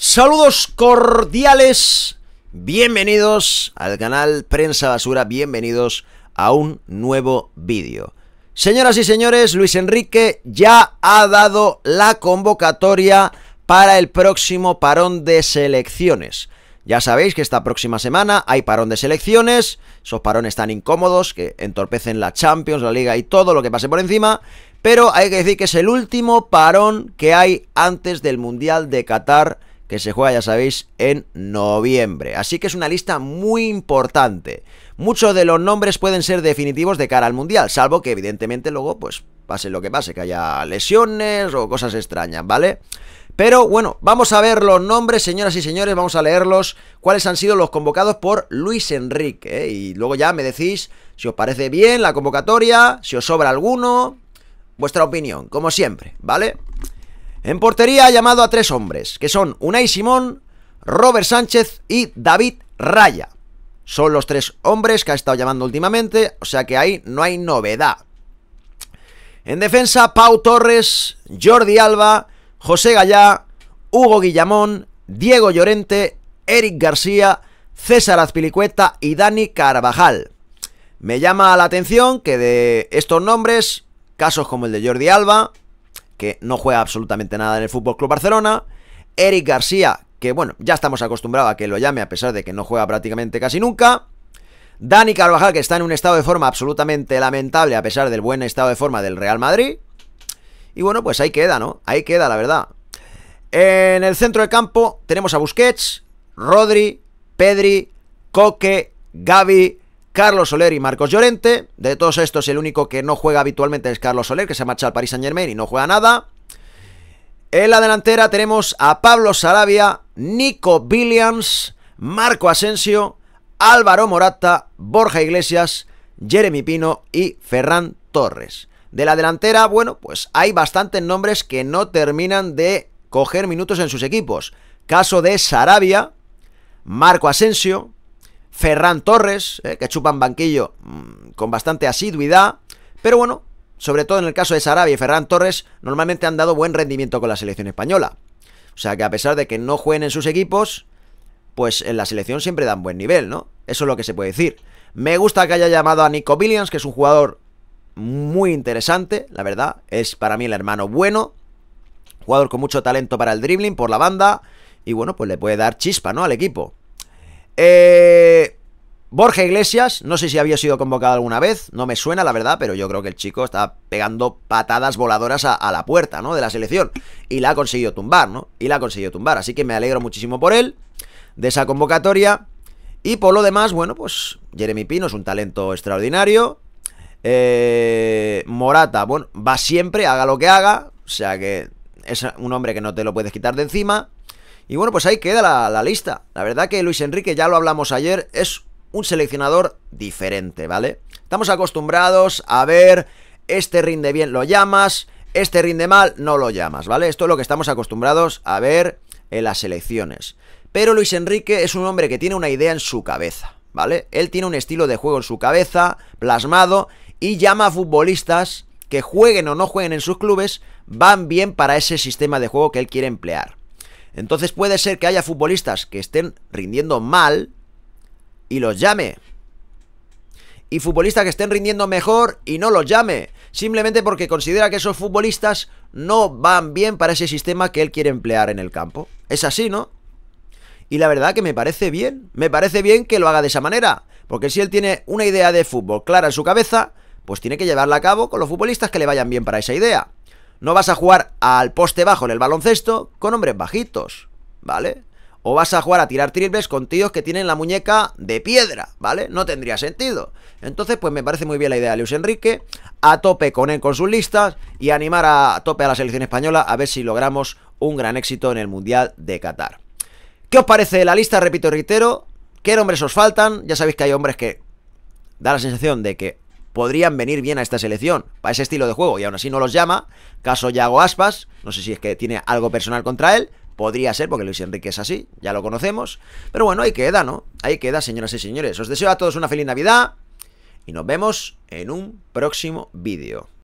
Saludos cordiales, bienvenidos al canal Prensa Basura, bienvenidos a un nuevo vídeo. Señoras y señores, Luis Enrique ya ha dado la convocatoria para el próximo parón de selecciones. Ya sabéis que esta próxima semana hay parón de selecciones, esos parones tan incómodos que entorpecen la Champions, la Liga y todo lo que pase por encima, pero hay que decir que es el último parón que hay antes del Mundial de Qatar que se juega, ya sabéis, en noviembre. Así que es una lista muy importante. Muchos de los nombres pueden ser definitivos de cara al Mundial, salvo que evidentemente luego, pues, pase lo que pase, que haya lesiones o cosas extrañas, ¿vale? Pero bueno, vamos a ver los nombres, señoras y señores, vamos a leerlos, cuáles han sido los convocados por Luis Enrique. Eh, y luego ya me decís si os parece bien la convocatoria, si os sobra alguno, vuestra opinión, como siempre, ¿vale? En portería ha llamado a tres hombres, que son Unai Simón, Robert Sánchez y David Raya. Son los tres hombres que ha estado llamando últimamente, o sea que ahí no hay novedad. En defensa, Pau Torres, Jordi Alba, José Gallá, Hugo Guillamón, Diego Llorente, Eric García, César Azpilicueta y Dani Carvajal. Me llama la atención que de estos nombres, casos como el de Jordi Alba, que no juega absolutamente nada en el Fútbol Club Barcelona. Eric García, que bueno, ya estamos acostumbrados a que lo llame a pesar de que no juega prácticamente casi nunca. Dani Carvajal, que está en un estado de forma absolutamente lamentable a pesar del buen estado de forma del Real Madrid. Y bueno, pues ahí queda, ¿no? Ahí queda, la verdad. En el centro del campo tenemos a Busquets, Rodri, Pedri, Coque, Gaby, Carlos Soler y Marcos Llorente. De todos estos, el único que no juega habitualmente es Carlos Soler, que se marcha al Paris Saint Germain y no juega nada. En la delantera tenemos a Pablo Sarabia, Nico Williams, Marco Asensio, Álvaro Morata, Borja Iglesias, Jeremy Pino y Ferran Torres. De la delantera, bueno, pues hay bastantes nombres que no terminan de coger minutos en sus equipos. Caso de Sarabia, Marco Asensio, Ferran Torres, eh, que chupan banquillo mm, con bastante asiduidad, pero bueno, sobre todo en el caso de Sarabia y Ferran Torres, normalmente han dado buen rendimiento con la selección española. O sea que a pesar de que no jueguen en sus equipos, pues en la selección siempre dan buen nivel, ¿no? Eso es lo que se puede decir. Me gusta que haya llamado a Nico Williams, que es un jugador muy interesante, la verdad. Es para mí el hermano bueno. Jugador con mucho talento para el dribbling, por la banda. Y bueno, pues le puede dar chispa, ¿no? Al equipo. Eh, Borja Iglesias, no sé si había sido convocado alguna vez, no me suena la verdad, pero yo creo que el chico está pegando patadas voladoras a, la puerta, ¿no? De la selección. Y la ha conseguido tumbar, ¿no? Y la ha conseguido tumbar. Así que me alegro muchísimo por él, de esa convocatoria. Y por lo demás, bueno, pues Jeremy Pino es un talento extraordinario. Eh, Morata, bueno, va siempre, haga lo que haga. O sea que es un hombre que no te lo puedes quitar de encima. Y bueno, pues ahí queda la, lista. La verdad que Luis Enrique, ya lo hablamos ayer, es un seleccionador diferente, ¿vale? Estamos acostumbrados a ver, este rinde bien, lo llamas, este rinde mal, no lo llamas, ¿vale? Esto es lo que estamos acostumbrados a ver en las selecciones. Pero Luis Enrique es un hombre que tiene una idea en su cabeza, ¿vale? Él tiene un estilo de juego en su cabeza, plasmado, y llama a futbolistas que jueguen o no jueguen en sus clubes, van bien para ese sistema de juego que él quiere emplear. Entonces puede ser que haya futbolistas que estén rindiendo mal y los llame. Y futbolistas que estén rindiendo mejor y no los llame. Simplemente porque considera que esos futbolistas no van bien para ese sistema que él quiere emplear en el campo. Es así, ¿no? Y la verdad que me parece bien. Me parece bien que lo haga de esa manera. Porque si él tiene una idea de fútbol clara en su cabeza, pues tiene que llevarla a cabo con los futbolistas que le vayan bien para esa idea. No vas a jugar al poste bajo en el baloncesto con hombres bajitos, ¿vale? O vas a jugar a tirar triples con tíos que tienen la muñeca de piedra, ¿vale? No tendría sentido. Entonces, pues me parece muy bien la idea de Luis Enrique, a tope con él con sus listas y animar a, tope a la selección española a ver si logramos un gran éxito en el Mundial de Qatar. ¿Qué os parece la lista? Repito, reitero, ¿qué nombres os faltan? Ya sabéis que hay hombres que da la sensación de que podrían venir bien a esta selección, para ese estilo de juego, y aún así no los llama. Caso Yago Aspas, no sé si es que tiene algo personal contra él, podría ser, porque Luis Enrique es así, ya lo conocemos. Pero bueno, ahí queda, ¿no? Ahí queda, señoras y señores. Os deseo a todos una feliz Navidad y nos vemos en un próximo vídeo.